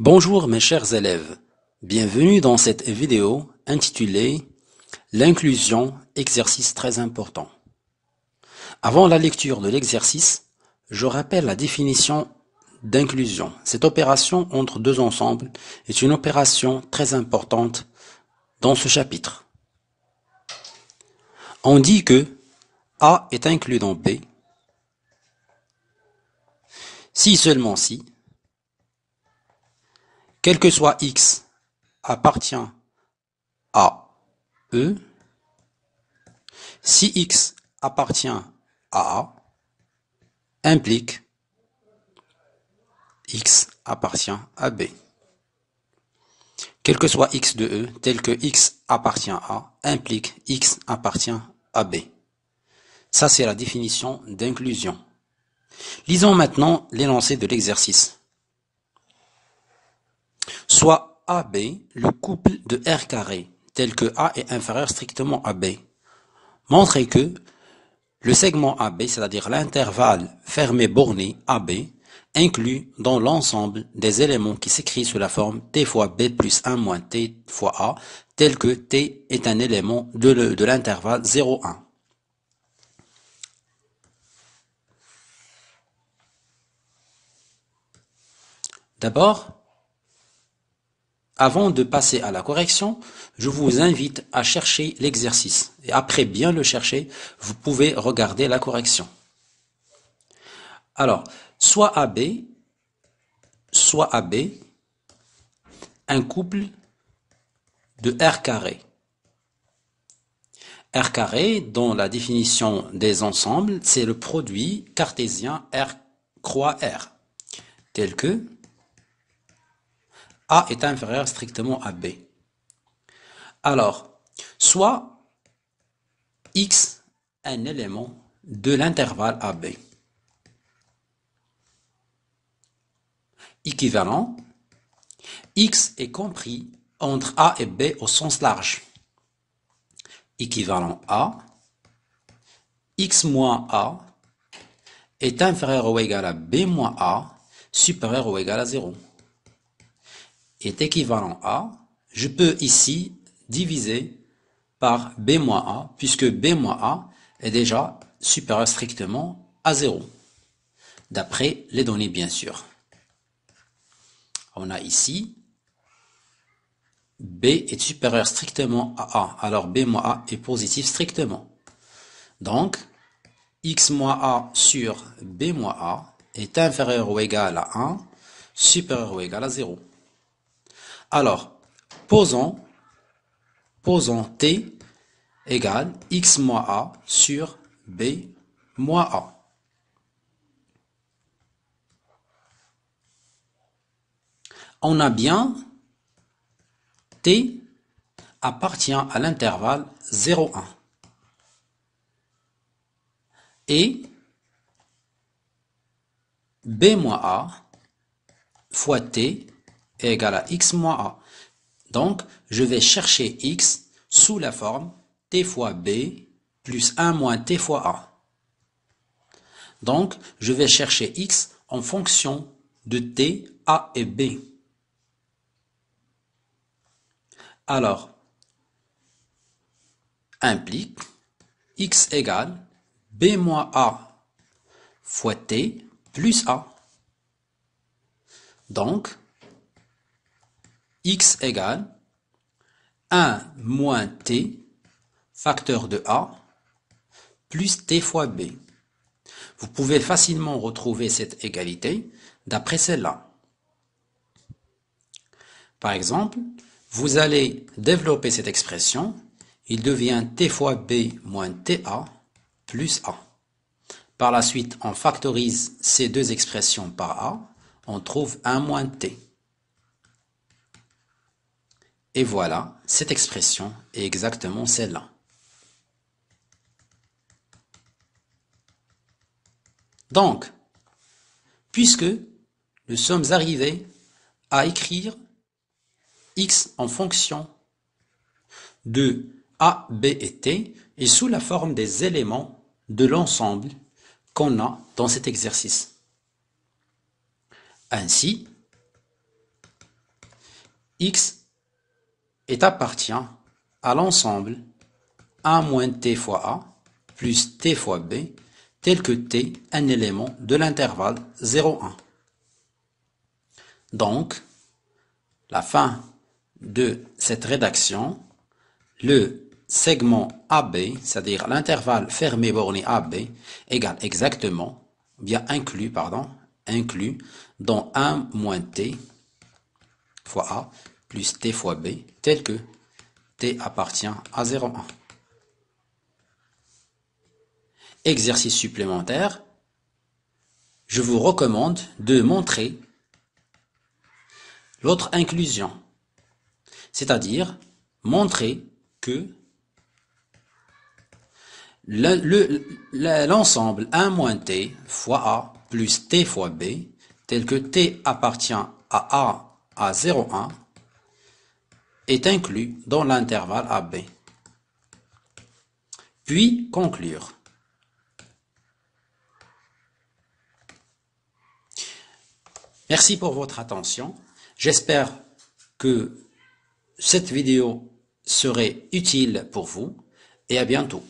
Bonjour mes chers élèves, bienvenue dans cette vidéo intitulée L'inclusion, exercice très important. Avant la lecture de l'exercice, je rappelle la définition d'inclusion. Cette opération entre deux ensembles est une opération très importante dans ce chapitre. On dit que A est inclus dans B si seulement si quel que soit X appartient à E si X appartient à A implique X appartient à B. Quel que soit X de E, tel que X appartient à, implique X appartient à B. Ça, c'est la définition d'inclusion. Lisons maintenant l'énoncé de l'exercice soit AB le couple de R carré tel que A est inférieur strictement à B. Montrez que le segment AB, c'est-à-dire l'intervalle fermé borné AB, inclut dans l'ensemble des éléments qui s'écrivent sous la forme t fois b plus 1 moins t fois a, tel que t est un élément de l'intervalle 0,1. D'abord, avant de passer à la correction, je vous invite à chercher l'exercice. Et après bien le chercher, vous pouvez regarder la correction. Alors, soit AB, soit AB, un couple de R carré. R carré, dans la définition des ensembles, c'est le produit cartésien R croix R, tel que a est inférieur strictement à B. Alors, soit X un élément de l'intervalle AB. Équivalent, X est compris entre A et B au sens large. Équivalent A, X moins A est inférieur ou égal à B moins A, supérieur ou égal à 0 est équivalent à, je peux ici diviser par B-A, moins puisque B-A moins est déjà supérieur strictement à 0, d'après les données bien sûr. On a ici, B est supérieur strictement à A, alors B-A moins est positif strictement. Donc, x-a moins sur b-a est inférieur ou égal à 1, supérieur ou égal à 0. Alors, posons posons T égale x moins a sur b moins a. On a bien T appartient à l'intervalle 0,1 et b moins a fois T est égal à x moins a. Donc, je vais chercher x sous la forme t fois b plus 1 moins t fois a. Donc, je vais chercher x en fonction de t, a et b. Alors, implique x égale b moins a fois t plus a. Donc, x égale 1 moins t, facteur de a, plus t fois b. Vous pouvez facilement retrouver cette égalité d'après celle-là. Par exemple, vous allez développer cette expression, il devient t fois b moins ta plus a. Par la suite, on factorise ces deux expressions par a, on trouve 1 moins t. Et voilà, cette expression est exactement celle-là. Donc, puisque nous sommes arrivés à écrire x en fonction de a, b et t et sous la forme des éléments de l'ensemble qu'on a dans cet exercice. Ainsi, x est appartient à l'ensemble a-t-a fois plus t fois b tel que t un élément de l'intervalle 0 Donc, la fin de cette rédaction, le segment AB, c'est-à-dire l'intervalle fermé borné AB, égale exactement, bien inclus, pardon, inclus dans 1 moins t fois a plus t fois b, tel que t appartient à 0,1. Exercice supplémentaire, je vous recommande de montrer l'autre inclusion, c'est-à-dire montrer que l'ensemble 1 moins t fois a plus t fois b, tel que t appartient à a à 0,1, est inclus dans l'intervalle AB, puis conclure. Merci pour votre attention. J'espère que cette vidéo serait utile pour vous et à bientôt.